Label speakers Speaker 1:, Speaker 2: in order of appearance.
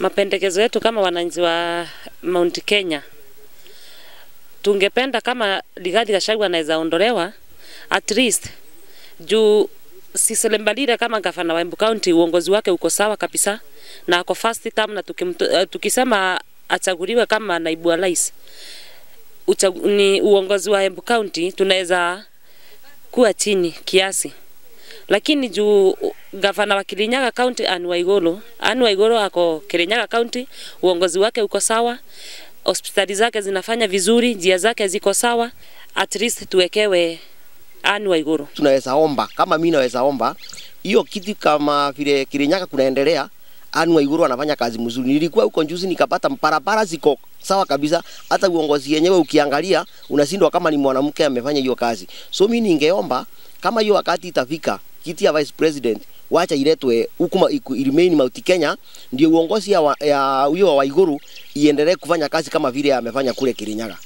Speaker 1: Mapendekezo yetu kama wananchi wa Mount Kenya, tungependa kama Rigathi Gachagua anaweza ondolewa at least juu Cecily Mbalile kama gavana wa Embu County uongozi wake uko sawa kabisa na ako first term, na eh, tukisema achaguliwe kama naibu wa rais ni uongozi wa Embu County tunaweza kuwa chini kiasi, lakini juu gavana wa Kirinyaga County Anne Waiguru. Anne Waiguru ako Kirinyaga County, uongozi wake uko sawa, hospitali zake zinafanya vizuri, njia zake ziko sawa, at least tuwekewe Anne Waiguru.
Speaker 2: Tunaweza omba kama mimi naweza omba hiyo kitu, kama vile Kirinyaga kunaendelea Anne Waiguru anafanya kazi mzuri. Nilikuwa huko juzi nikapata barabara ziko sawa kabisa, hata uongozi yenyewe ukiangalia unashindwa kama ni mwanamke amefanya hiyo kazi. So mimi ningeomba kama hiyo wakati itafika kiti ya vice president wacha iletwe huku remain Mount Kenya, ndio uongozi ya, wa, ya wa Waiguru iendelee kufanya kazi kama vile amefanya kule Kirinyaga.